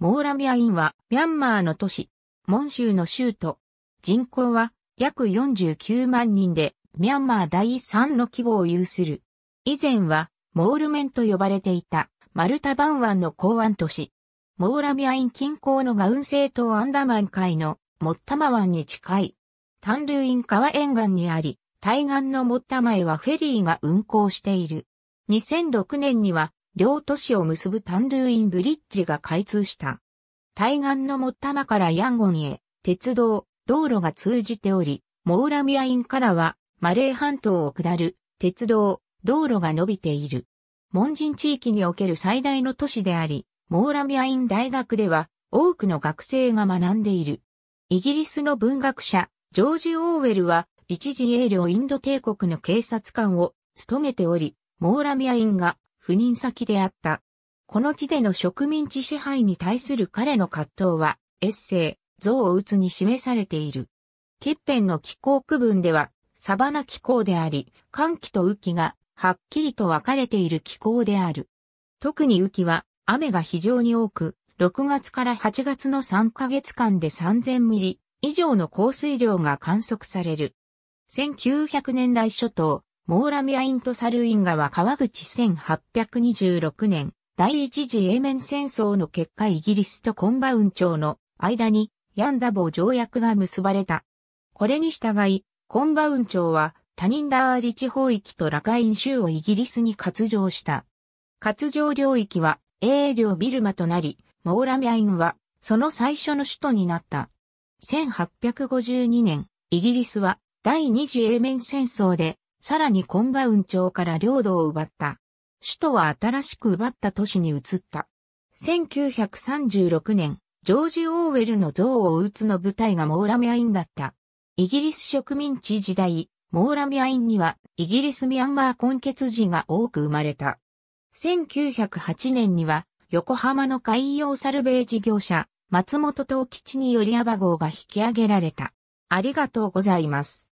モーラミアインは、ミャンマーの都市、モン州の州都。人口は、約49万人で、ミャンマー第3の規模を有する。以前は、モールメンと呼ばれていた、マルタバワ湾の港湾都市。モーラミアイン近郊のガウン西東アンダマン海の、モッタマ湾に近い。タルーイン川沿岸にあり、対岸のモッタマへはフェリーが運航している。2006年には、両都市を結ぶタンドゥーインブリッジが開通した。対岸のモッタマからヤンゴンへ、鉄道、道路が通じており、モーラミアインからは、マレー半島を下る、鉄道、道路が伸びている。門人地域における最大の都市であり、モーラミアイン大学では、多くの学生が学んでいる。イギリスの文学者、ジョージ・オーウェルは、一時英領インド帝国の警察官を務めており、モーラミアインが赴任先であった。この地での植民地支配に対する彼の葛藤は、エッセイ、像を打つに示されている。ケッペンの気候区分では、サバナ気候であり、寒気と雨季が、はっきりと分かれている気候である。特に雨季は、雨が非常に多く、6月から8月の3ヶ月間で3000ミリ以上の降水量が観測される。1900年代初頭、モーラミアインとサルインガは川口1826年、第一次英面戦争の結果イギリスとコンバウン朝の間にヤンダボ条約が結ばれた。これに従い、コンバウン朝は他人ダーリ地方域とラカイン州をイギリスに割譲した。割譲領域は英領ビルマとなり、モーラミアインはその最初の首都になった。1852年、イギリスは第二次英面戦争でさらにコンバウン町から領土を奪った。首都は新しく奪った都市に移った。1936年、ジョージ・オーウェルの像を撃つの部隊がモーラミアインだった。イギリス植民地時代、モーラミアインにはイギリス・ミャンマー混血児が多く生まれた。1908年には横浜の海洋サルベージ業者、松本東吉によりアバ号が引き上げられた。ありがとうございます。